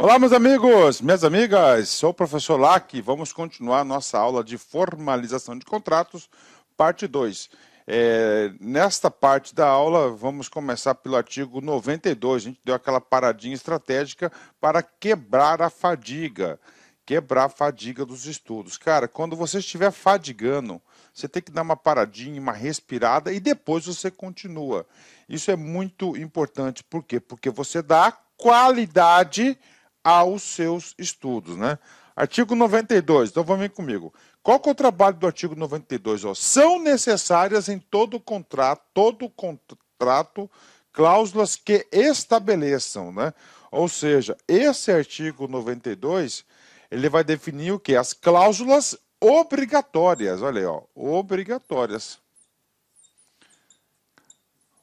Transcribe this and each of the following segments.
Olá, meus amigos, minhas amigas, sou o professor Lac vamos continuar nossa aula de formalização de contratos, parte 2. É, nesta parte da aula, vamos começar pelo artigo 92. A gente deu aquela paradinha estratégica para quebrar a fadiga. Quebrar a fadiga dos estudos. Cara, quando você estiver fadigando, você tem que dar uma paradinha, uma respirada e depois você continua. Isso é muito importante. Por quê? Porque você dá qualidade aos seus estudos, né? Artigo 92, então vamos ver comigo. Qual que é o trabalho do artigo 92? Ó? São necessárias em todo contrato, todo contrato, cláusulas que estabeleçam, né? Ou seja, esse artigo 92, ele vai definir o que? As cláusulas obrigatórias, olha aí, ó, obrigatórias.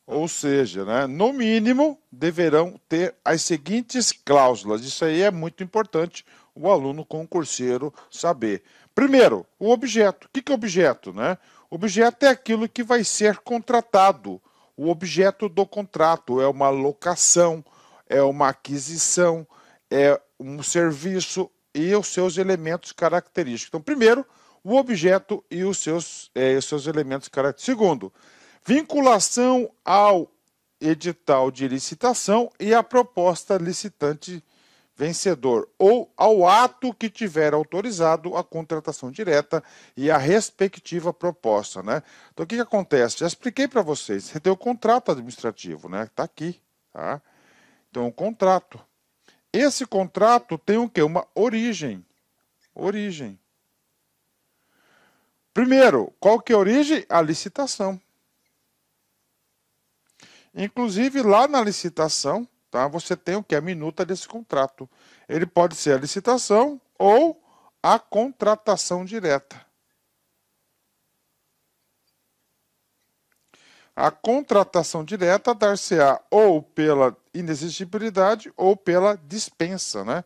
Ou seja, né, no mínimo, deverão ter as seguintes cláusulas. Isso aí é muito importante o aluno concurseiro saber. Primeiro, o objeto. O que, é objeto? Né? Objeto é aquilo que vai ser contratado. O objeto do contrato é uma locação, é uma aquisição, é um serviço e os seus elementos característicos. Então, primeiro, o objeto e os seus, é, os seus elementos característicos. Segundo, vinculação ao edital de licitação e à proposta licitante vencedor ou ao ato que tiver autorizado a contratação direta e a respectiva proposta, né? Então o que, que acontece? Já expliquei para vocês. Você tem o contrato administrativo, né? Está aqui, tá? Então o contrato. Esse contrato tem o quê? Uma origem. Origem. Primeiro, qual que é a origem? A licitação. Inclusive, lá na licitação, tá, você tem o que? A minuta desse contrato. Ele pode ser a licitação ou a contratação direta. A contratação direta dar-se-á ou pela inexistibilidade ou pela dispensa, né?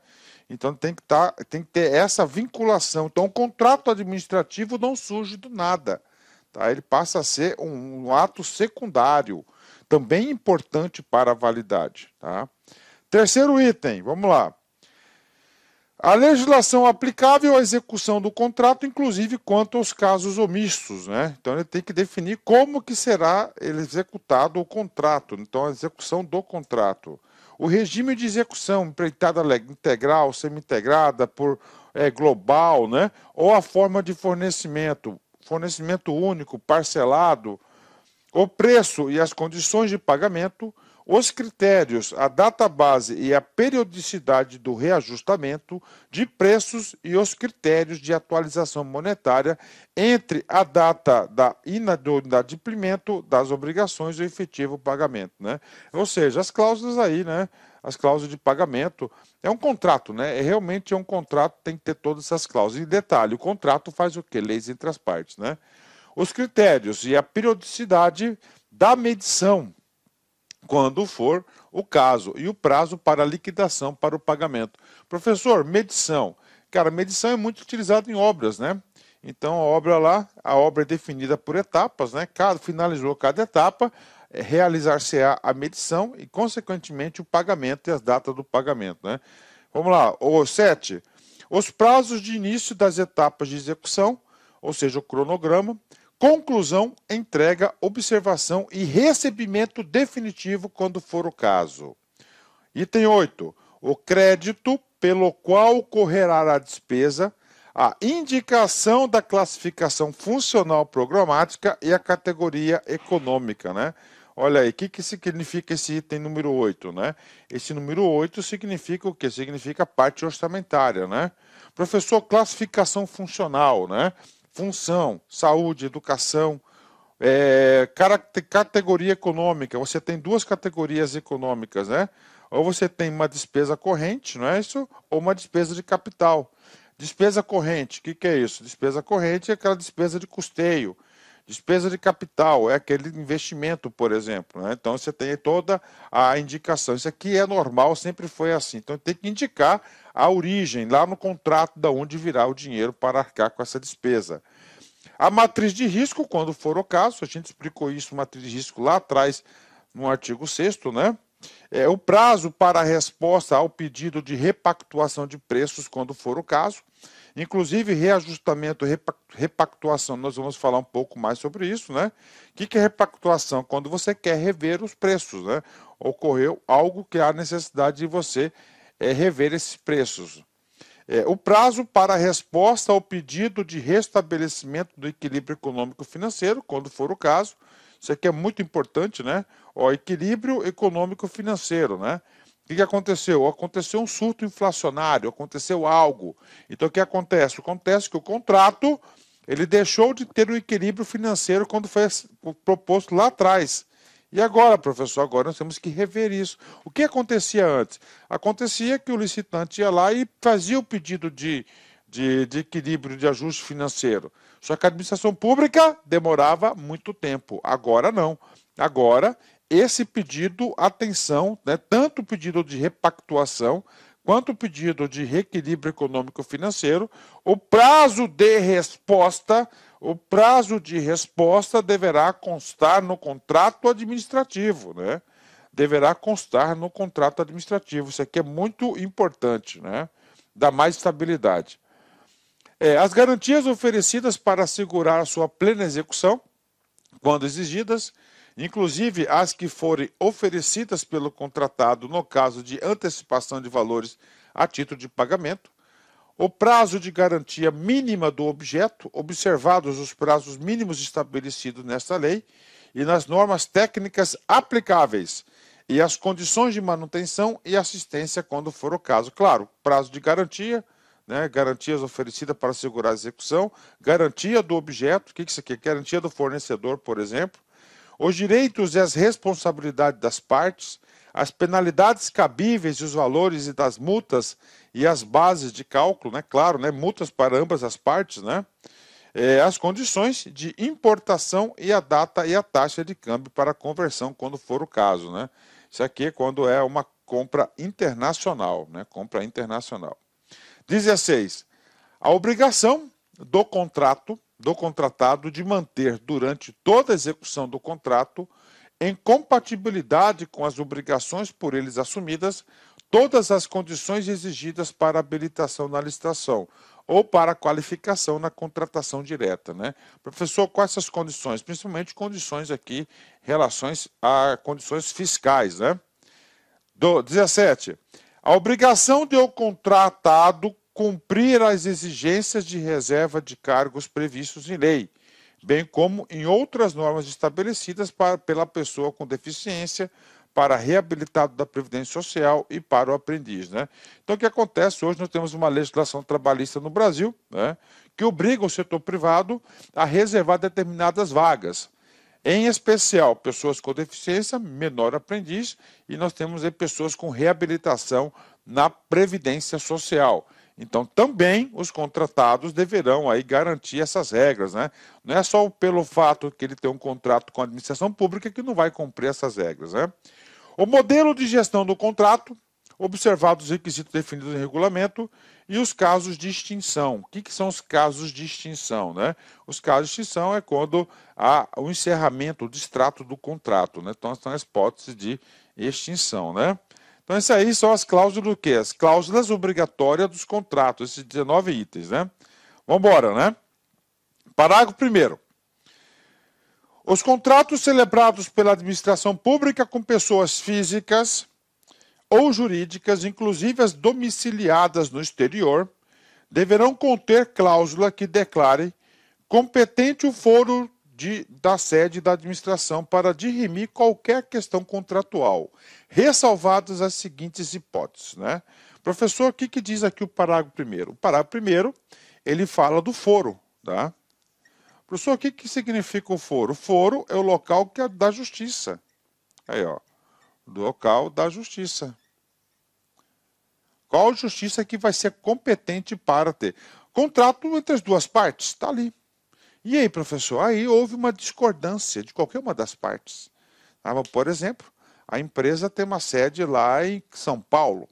Então tem que, tá, tem que ter essa vinculação. Então o contrato administrativo não surge do nada. Tá? Ele passa a ser um, um ato secundário também importante para a validade. Tá? Terceiro item, vamos lá. A legislação aplicável à execução do contrato, inclusive quanto aos casos omissos, né? Então ele tem que definir como que será executado o contrato, então a execução do contrato. O regime de execução, empreitada integral, semi-integrada, por é, global, né? Ou a forma de fornecimento, fornecimento único, parcelado, o preço e as condições de pagamento, os critérios, a data base e a periodicidade do reajustamento de preços e os critérios de atualização monetária entre a data da inadimplimento das obrigações e o efetivo pagamento, né? Ou seja, as cláusulas aí, né? As cláusulas de pagamento é um contrato, né? É realmente é um contrato, tem que ter todas essas cláusulas. E detalhe, o contrato faz o quê? Leis entre as partes, né? os critérios e a periodicidade da medição, quando for o caso, e o prazo para liquidação para o pagamento. Professor, medição. Cara, medição é muito utilizada em obras, né? Então a obra lá, a obra é definida por etapas, né? Cada finalizou cada etapa, é, realizar-se-á a medição e consequentemente o pagamento e as datas do pagamento, né? Vamos lá, o 7. Os prazos de início das etapas de execução, ou seja, o cronograma, Conclusão, entrega, observação e recebimento definitivo quando for o caso. Item 8. O crédito pelo qual ocorrerá a despesa, a indicação da classificação funcional programática e a categoria econômica, né? Olha aí, o que, que significa esse item número 8, né? Esse número 8 significa o que? Significa parte orçamentária, né? Professor, classificação funcional, né? função, saúde, educação, é, categoria econômica. Você tem duas categorias econômicas, né? Ou você tem uma despesa corrente, não é isso? Ou uma despesa de capital. Despesa corrente, o que, que é isso? Despesa corrente é aquela despesa de custeio Despesa de capital é aquele investimento, por exemplo. Né? Então você tem toda a indicação. Isso aqui é normal, sempre foi assim. Então tem que indicar a origem, lá no contrato, da onde virá o dinheiro para arcar com essa despesa. A matriz de risco, quando for o caso, a gente explicou isso, matriz de risco, lá atrás, no artigo 6, né? É, o prazo para a resposta ao pedido de repactuação de preços, quando for o caso. Inclusive, reajustamento, repactuação, nós vamos falar um pouco mais sobre isso, né? O que, é repactuação? Quando você quer rever os preços, né? Ocorreu algo que há necessidade de você é, rever esses preços. É, o prazo para resposta ao pedido de restabelecimento do equilíbrio econômico-financeiro, quando for o caso, isso aqui é muito importante, né? O equilíbrio econômico-financeiro, né? O que aconteceu? Aconteceu um surto inflacionário, aconteceu algo. Então o que acontece? Acontece que o contrato ele deixou de ter um equilíbrio financeiro quando foi proposto lá atrás. E agora, professor, agora nós temos que rever isso. O que acontecia antes? Acontecia que o licitante ia lá e fazia o pedido de, de, de equilíbrio, de ajuste financeiro. Só que a administração pública demorava muito tempo. Agora não. Agora esse pedido, atenção, né, tanto o pedido de repactuação quanto o pedido de reequilíbrio econômico-financeiro, o prazo de resposta, o prazo de resposta deverá constar no contrato administrativo, né? Deverá constar no contrato administrativo. Isso aqui é muito importante, né? Dá mais estabilidade. É, as garantias oferecidas para assegurar a sua plena execução, quando exigidas, inclusive as que forem oferecidas pelo contratado no caso de antecipação de valores a título de pagamento, o prazo de garantia mínima do objeto, observados os prazos mínimos estabelecidos nesta lei e nas normas técnicas aplicáveis, e as condições de manutenção e assistência quando for o caso. Claro, prazo de garantia, né, garantias oferecidas para assegurar a execução, garantia do objeto, o que, que isso aqui? É? Garantia do fornecedor, por exemplo, os direitos e as responsabilidades das partes, as penalidades cabíveis e os valores e das multas e as bases de cálculo, né? Claro, né? Multas para ambas as partes, né? É, as condições de importação e a data e a taxa de câmbio para conversão, quando for o caso, né? Isso aqui é quando é uma compra internacional, né? Compra internacional. 16. A obrigação do contrato do contratado de manter durante toda a execução do contrato, em compatibilidade com as obrigações por eles assumidas, todas as condições exigidas para habilitação na licitação ou para qualificação na contratação direta, né? Professor, quais essas condições? Principalmente condições aqui, relações a condições fiscais, né? Do 17. A obrigação de o contratado cumprir as exigências de reserva de cargos previstos em lei, bem como em outras normas estabelecidas para, pela pessoa com deficiência, para reabilitado da Previdência Social e para o aprendiz. Né? Então, o que acontece? Hoje nós temos uma legislação trabalhista no Brasil né, que obriga o setor privado a reservar determinadas vagas. Em especial, pessoas com deficiência, menor aprendiz, e nós temos aí pessoas com reabilitação na Previdência Social. Então, também os contratados deverão aí garantir essas regras, né? Não é só pelo fato que ele tem um contrato com a administração pública que não vai cumprir essas regras, né? O modelo de gestão do contrato, observados os requisitos definidos em regulamento e os casos de extinção. O que, que, são os casos de extinção, né? Os casos de extinção é quando há o encerramento, o distrato do contrato, né? Então, são as hipóteses de extinção, né? Então, isso aí são as cláusulas do quê? As cláusulas obrigatórias dos contratos, esses 19 itens, né? Vamos embora, né? Parágrafo 1 Os contratos celebrados pela administração pública com pessoas físicas ou jurídicas, inclusive as domiciliadas no exterior, deverão conter cláusula que declare competente o foro de, da sede da administração para dirimir qualquer questão contratual, ressalvadas as seguintes hipóteses. Né? Professor, o que, que diz aqui o parágrafo primeiro? O parágrafo primeiro, ele fala do foro. Tá? Professor, o que, que significa o foro? O foro é o local que é da justiça. Aí, ó. Do local da justiça. Qual justiça que vai ser competente para ter? Contrato entre as duas partes, está ali. E aí, professor, aí houve uma discordância de qualquer uma das partes. Ah, por exemplo, a empresa tem uma sede lá em São Paulo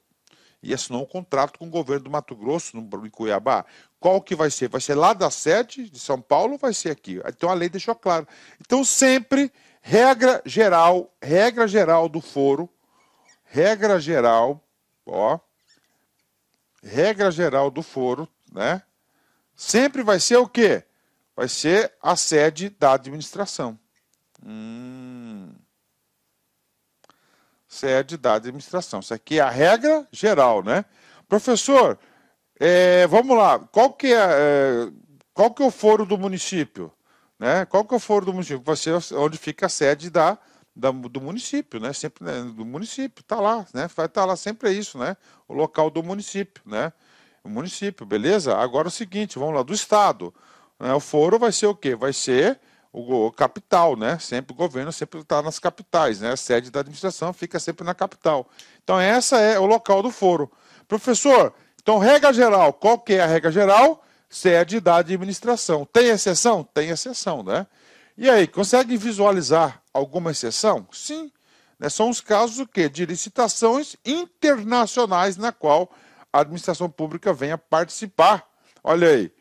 e assinou um contrato com o governo do Mato Grosso, em Cuiabá. Qual que vai ser? Vai ser lá da sede de São Paulo ou vai ser aqui? Então a lei deixou claro. Então sempre, regra geral, regra geral do foro, regra geral, ó, regra geral do foro, né? Sempre vai ser o quê? vai ser a sede da administração. Hum. Sede da administração. Isso aqui é a regra geral, né? Professor, é, vamos lá. Qual que é, é, qual que é o foro do município? Né? Qual que é o foro do município? Vai ser onde fica a sede da, da do município, né? Sempre né? do município, está lá, né? Vai estar tá lá sempre é isso, né? O local do município, né? O município, beleza? Agora é o seguinte, vamos lá do estado. É, o foro vai ser o quê? Vai ser o capital, né? Sempre o governo sempre está nas capitais, né? A sede da administração fica sempre na capital. Então essa é o local do foro. Professor, então regra geral, qual que é a regra geral? Sede da administração. Tem exceção? Tem exceção, né? E aí, consegue visualizar alguma exceção? Sim. Né? São os casos o quê? de licitações internacionais na qual a administração pública venha participar. Olha aí,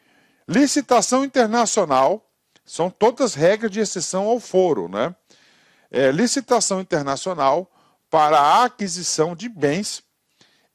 Licitação internacional, são todas regras de exceção ao foro, né? É, licitação internacional para a aquisição de bens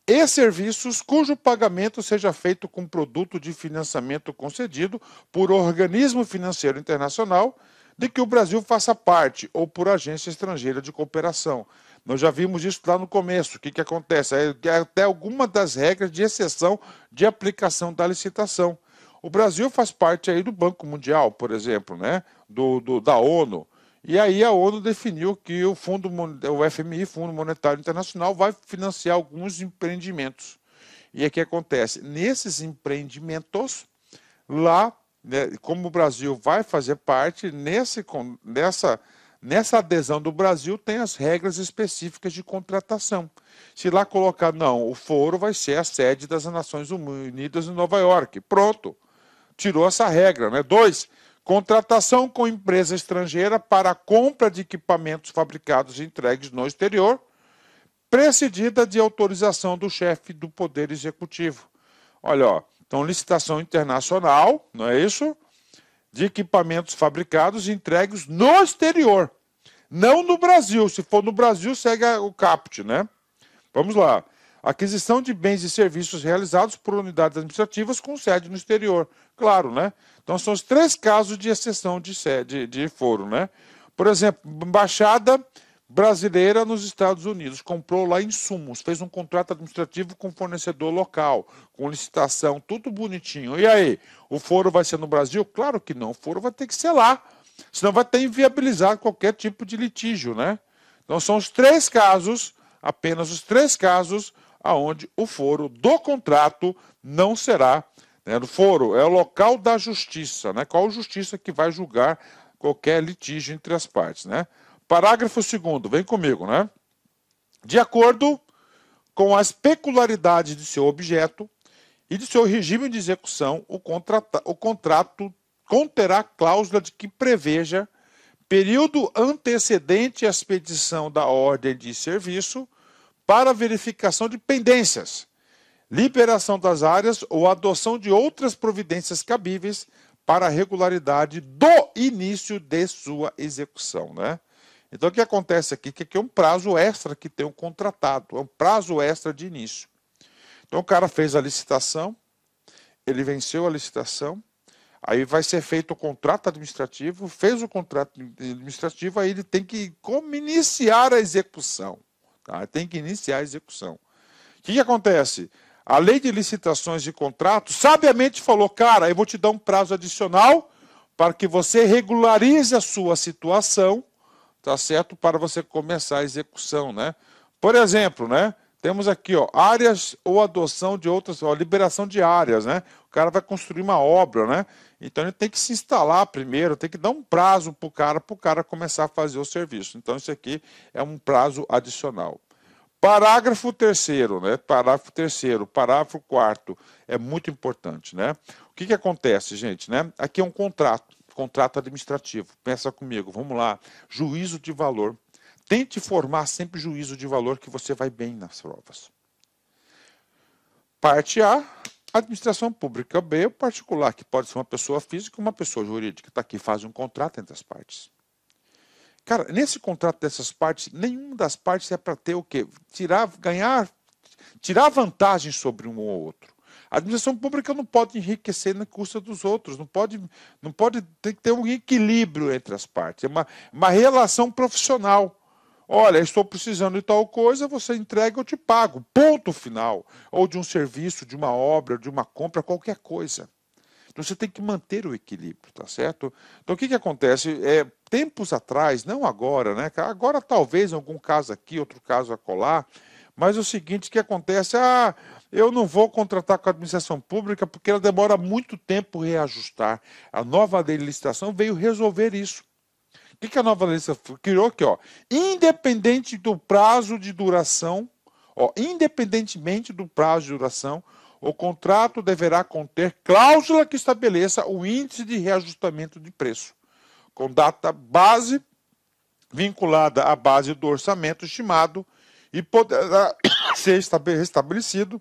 e serviços cujo pagamento seja feito com produto de financiamento concedido por organismo financeiro internacional de que o Brasil faça parte ou por agência estrangeira de cooperação. Nós já vimos isso lá no começo. O que, que acontece? É, é até alguma das regras de exceção de aplicação da licitação. O Brasil faz parte aí do Banco Mundial, por exemplo, né? do, do da ONU. E aí a ONU definiu que o fundo o FMI, Fundo Monetário Internacional, vai financiar alguns empreendimentos. E é que acontece nesses empreendimentos lá, né, como o Brasil vai fazer parte nesse nessa nessa adesão do Brasil tem as regras específicas de contratação. Se lá colocar não, o foro vai ser a sede das Nações Unidas em Nova York. Pronto tirou essa regra. Né? Dois, contratação com empresa estrangeira para compra de equipamentos fabricados e entregues no exterior, precedida de autorização do chefe do Poder Executivo. Olha, ó, então licitação internacional, não é isso? De equipamentos fabricados e entregues no exterior. Não no Brasil. Se for no Brasil, segue o CAPT, né? Vamos lá aquisição de bens e serviços realizados por unidades administrativas com sede no exterior. Claro, né? Então são os três casos de exceção de, sede, de foro, né? Por exemplo, embaixada brasileira nos Estados Unidos comprou lá insumos, fez um contrato administrativo com fornecedor local, com licitação, tudo bonitinho. E aí, o foro vai ser no Brasil? Claro que não, o foro vai ter que ser lá, senão vai ter inviabilizado qualquer tipo de litígio, né? Então são os três casos, apenas os três casos aonde o foro do contrato não será. Né, o foro é o local da justiça, né? Qual justiça que vai julgar qualquer litígio entre as partes, né? Parágrafo 2 vem comigo, né? De acordo com as peculiaridades de seu objeto e de seu regime de execução, o, contrata, o contrato conterá cláusula de que preveja período antecedente à expedição da ordem de serviço para verificação de pendências, liberação das áreas ou adoção de outras providências cabíveis para a regularidade do início de sua execução, né? Então, o que acontece aqui? Que aqui é um prazo extra que tem um contratado, é um prazo extra de início. Então, o cara fez a licitação, ele venceu a licitação, aí vai ser feito o contrato administrativo, fez o contrato administrativo, aí ele tem que como iniciar a execução. Tá? Tem que iniciar a execução. O que, que acontece? A lei de licitações de contratos sabiamente falou, cara, eu vou te dar um prazo adicional para que você regularize a sua situação, tá certo? Para você começar a execução, né? Por exemplo, né? Temos aqui, ó, áreas ou adoção de outras, ó, liberação de áreas, né? cara vai construir uma obra, né? Então ele tem que se instalar primeiro, tem que dar um prazo para o cara, para o cara começar a fazer o serviço. Então isso aqui é um prazo adicional. Parágrafo terceiro, né? Parágrafo terceiro, parágrafo quarto é muito importante, né? O que, que acontece, gente, né? Aqui é um contrato, contrato administrativo. Pensa comigo, vamos lá. Juízo de valor. Tente formar sempre juízo de valor que você vai bem nas provas. Parte A, Administração pública B é o particular, que pode ser uma pessoa física ou uma pessoa jurídica. Está aqui, faz um contrato entre as partes. Cara, nesse contrato dessas partes, nenhuma das partes é para ter o quê? Tirar, ganhar, tirar vantagem sobre um ou outro. A administração pública não pode enriquecer na custa dos outros, não pode, não pode ter que ter um equilíbrio entre as partes, é uma, uma relação profissional. Olha, estou precisando de tal coisa, você entrega, eu te pago. Ponto final. Ou de um serviço, de uma obra, de uma compra, qualquer coisa. Então você tem que manter o equilíbrio, tá certo? Então o que, que acontece? É, tempos atrás, não agora, né? Agora talvez algum caso aqui, outro caso acolá, mas é o seguinte que acontece, ah, eu não vou contratar com a administração pública porque ela demora muito tempo reajustar. A nova licitação veio resolver isso que, que a nova legislação criou aqui, ó? Independente do prazo de duração, ó, independentemente do prazo de duração, o contrato deverá conter cláusula que estabeleça o índice de reajustamento de preço, com data base vinculada à base do orçamento estimado e poderá ser estabelecido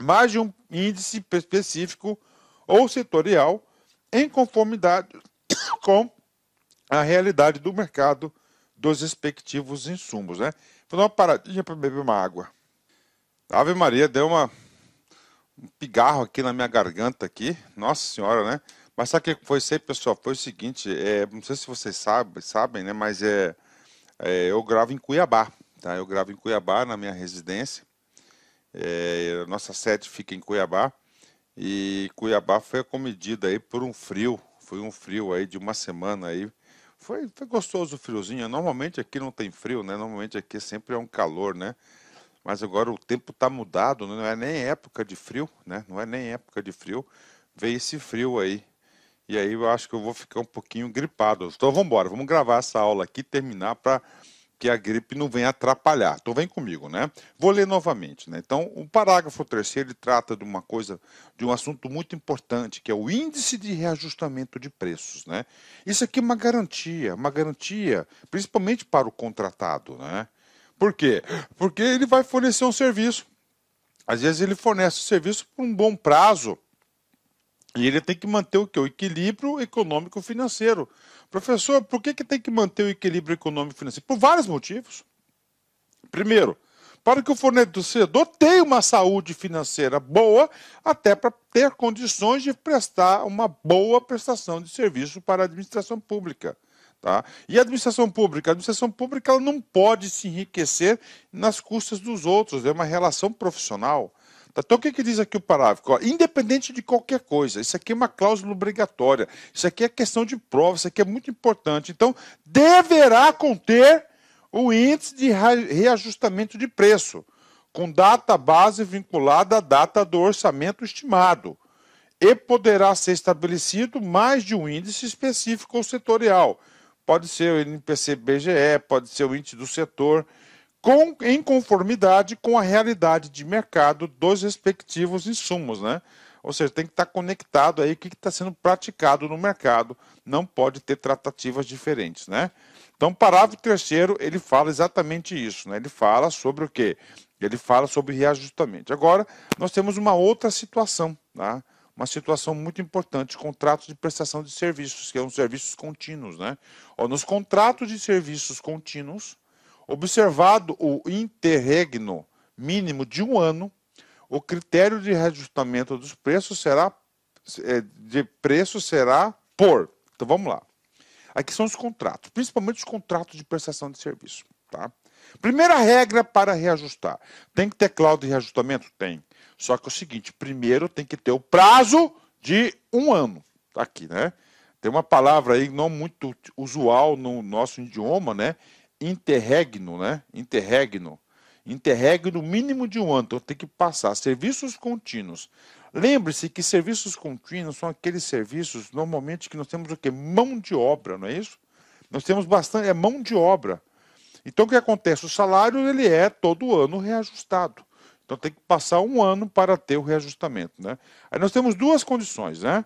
mais de um índice específico ou setorial em conformidade com a realidade do mercado dos respectivos insumos. Né? Vou dar uma paradinha para beber uma água. Ave Maria deu uma, um pigarro aqui na minha garganta aqui. Nossa senhora, né? Mas sabe o que foi isso aí, pessoal? Foi o seguinte, é, não sei se vocês sabem, sabem né? Mas é, é, eu gravo em Cuiabá, tá? Eu gravo em Cuiabá, na minha residência. É, nossa sede fica em Cuiabá. E Cuiabá foi acomedida aí por um frio. Foi um frio aí de uma semana aí foi, foi gostoso o friozinho. Normalmente aqui não tem frio, né? Normalmente aqui sempre é um calor, né? Mas agora o tempo está mudado, né? não é nem época de frio, né? Não é nem época de frio. Veio esse frio aí. E aí eu acho que eu vou ficar um pouquinho gripado. Então vamos embora, vamos gravar essa aula aqui, terminar para que a gripe não vem atrapalhar. Então vem comigo, né? Vou ler novamente, né? Então, o parágrafo terceiro trata de uma coisa, de um assunto muito importante, que é o índice de reajustamento de preços, né? Isso aqui é uma garantia, uma garantia, principalmente para o contratado, né? Por quê? Porque ele vai fornecer um serviço. Às vezes ele fornece o serviço por um bom prazo, e ele tem que manter o que? O equilíbrio econômico-financeiro Professor, por que, que tem que manter o equilíbrio econômico financeiro? Por vários motivos. Primeiro, para que o fornecedor tenha uma saúde financeira boa, até para ter condições de prestar uma boa prestação de serviço para a administração pública. Tá? E a administração pública? A administração pública ela não pode se enriquecer nas custas dos outros, é uma relação profissional. Tá, então, o que, que diz aqui o parágrafo? independente de qualquer coisa, isso aqui é uma cláusula obrigatória, isso aqui é questão de prova, isso aqui é muito importante. Então, deverá conter o índice de reajustamento de preço, com data base vinculada à data do orçamento estimado, e poderá ser estabelecido mais de um índice específico ou setorial. Pode ser o NPC-BGE, pode ser o índice do setor com, em conformidade com a realidade de mercado dos respectivos insumos, né? Ou seja, tem que estar tá conectado aí o que está sendo praticado no mercado. Não pode ter tratativas diferentes, né? Então, parágrafo terceiro, ele fala exatamente isso, né? Ele fala sobre o quê? Ele fala sobre reajustamento. Agora, nós temos uma outra situação, tá? Uma situação muito importante, contratos de prestação de serviços, que são serviços contínuos, né? Ó, nos contratos de serviços contínuos, Observado o interregno mínimo de um ano, o critério de reajustamento dos preços será é, de preço será por. Então vamos lá. Aqui são os contratos, principalmente os contratos de prestação de serviço, tá? Primeira regra para reajustar. Tem que ter cláusula de reajustamento? Tem. Só que é o seguinte, primeiro tem que ter o prazo de um ano. Tá aqui, né? Tem uma palavra aí não muito usual no nosso idioma, né? interregno, né? Interregno. Interregno mínimo de um ano. Então tem que passar serviços contínuos. Lembre-se que serviços contínuos são aqueles serviços normalmente que nós temos o que mão de obra, não é isso? Nós temos bastante é mão de obra. Então o que acontece? O salário ele é todo ano reajustado. Então tem que passar um ano para ter o reajustamento, né? Aí nós temos duas condições, né?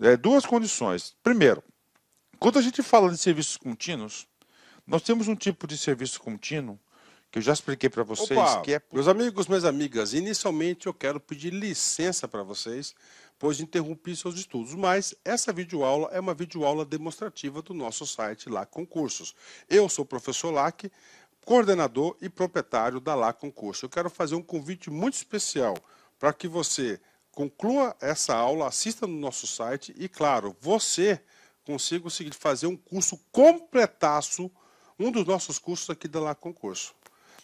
É, duas condições. Primeiro, quando a gente fala de serviços contínuos, nós temos um tipo de serviço contínuo que eu já expliquei para vocês Opa, que é Meus amigos, minhas amigas, inicialmente eu quero pedir licença para vocês, pois interrompi seus estudos, mas essa videoaula é uma videoaula demonstrativa do nosso site lá Concursos. Eu sou o professor Lac, coordenador e proprietário da Lá Concursos. Eu quero fazer um convite muito especial para que você conclua essa aula, assista no nosso site e, claro, você consiga o seguinte, fazer um curso completaço um dos nossos cursos aqui da lá Concurso.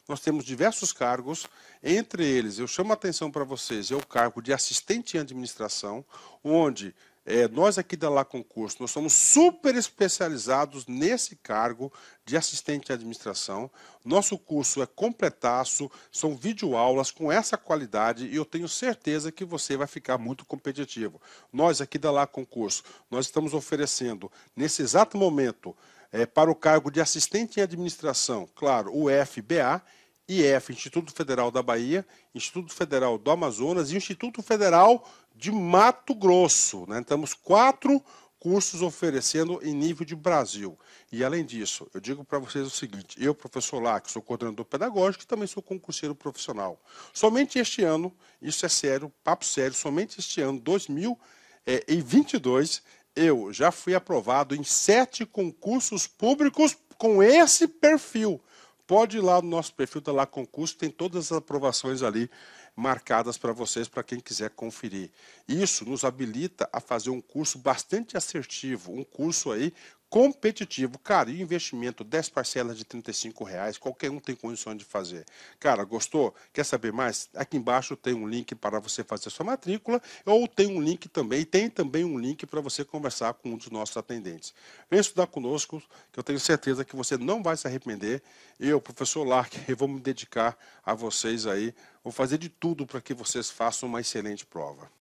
Nós temos diversos cargos, entre eles, eu chamo a atenção para vocês, é o cargo de assistente em administração, onde é, nós aqui da lá Concurso, nós somos super especializados nesse cargo de assistente de administração. Nosso curso é completaço, são videoaulas com essa qualidade e eu tenho certeza que você vai ficar muito competitivo. Nós aqui da lá Concurso, nós estamos oferecendo, nesse exato momento, é, para o cargo de assistente em administração, claro, o FBA, IF, Instituto Federal da Bahia, Instituto Federal do Amazonas e Instituto Federal de Mato Grosso. Né? Temos quatro cursos oferecendo em nível de Brasil. E além disso, eu digo para vocês o seguinte: eu, professor Lá, que sou coordenador pedagógico e também sou concurseiro profissional. Somente este ano, isso é sério, papo sério, somente este ano, 2022, eu já fui aprovado em sete concursos públicos com esse perfil. Pode ir lá no nosso perfil, tá lá concurso, tem todas as aprovações ali marcadas para vocês, para quem quiser conferir. Isso nos habilita a fazer um curso bastante assertivo, um curso aí competitivo. Cara, e o investimento, 10 parcelas de 35 reais, qualquer um tem condições de fazer. Cara, gostou? Quer saber mais? Aqui embaixo tem um link para você fazer sua matrícula, ou tem um link também, tem também um link para você conversar com um dos nossos atendentes. Vem estudar conosco, que eu tenho certeza que você não vai se arrepender. Eu, professor Lark, eu vou me dedicar a vocês aí, vou fazer de tudo para que vocês façam uma excelente prova.